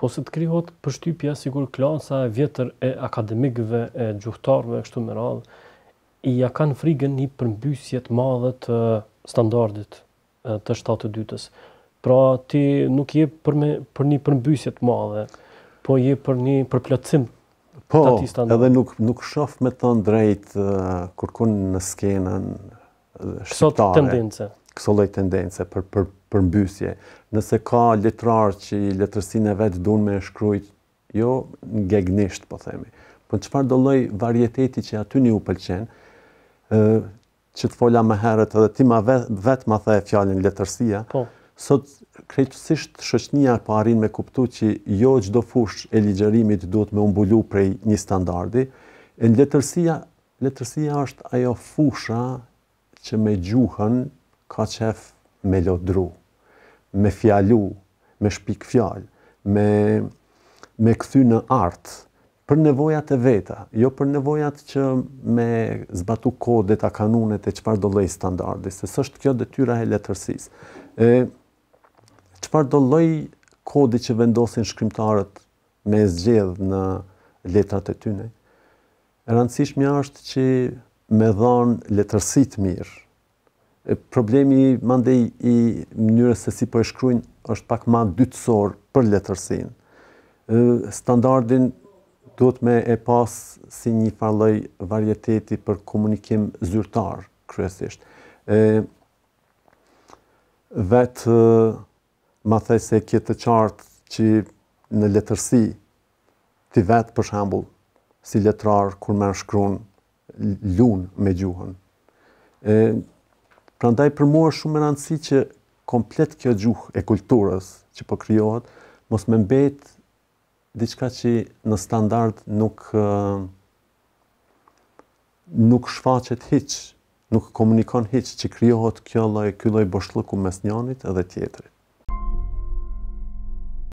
po se të krihot përshtypja sigur klasa e vjetër e akademikëve e gjuhtarëve e kështu me radhë, i ja kanë frigën një përmbysje të madhe të standardit të shtatë të dytës. Pra ti nuk je për, me, për një përmbysje të madhe, po je për një përplëtsim po, të ati standardit. Po, edhe nuk, nuk shof me të drejt kërkun në skenën shqiptare. Sot tendence këso lloj tendence për për mbysje. Nëse ka letrar që letërsinë e vetë duan me shkruajt jo gegnisht po themi. Po çfarë do lloj varieteti që aty ju pëlqen, ë që të fola më herët edhe ti ma vet, vet ma the fjalën letërsia. Po. Sot krejtësisht shoqënia po arrin me kuptu që jo çdo fush e ligjerimit duhet me umbulu prej një standardi. E letërsia, letërsia është ajo fusha që me gjuhën ka qef me lodru, me fjalu, me shpik fjal, me, me këthy në artë, për nevojat e veta, jo për nevojat që me zbatu kodet a kanunet e qëpar dolloj standardis, se sështë kjo dhe tyra e letërsis. E, qëpar dolloj kodi që vendosin shkrymtarët me zgjedh në letrat e tyne, e rëndësishmja është që me dhanë letërsit mirë, problemi mandej i mënyrës se si po e shkrujnë është pak ma dytësor për letërsin. Standardin duhet me e pas si një farloj varjeteti për komunikim zyrtar, kryesisht. Vetë ma thej se kjetë të qartë që në letërsi ti vetë për shambull si letrar kur me në shkrujnë lunë me gjuhën. E, Prandaj për mua është shumë e rëndësishme që komplet kjo gjuhë e kulturës që po krijohet mos më mbet diçka që në standard nuk nuk shfaqet hiç, nuk komunikon hiç që kryohet kjo lloj ky lloj boshlluku mes njanit edhe tjetrit.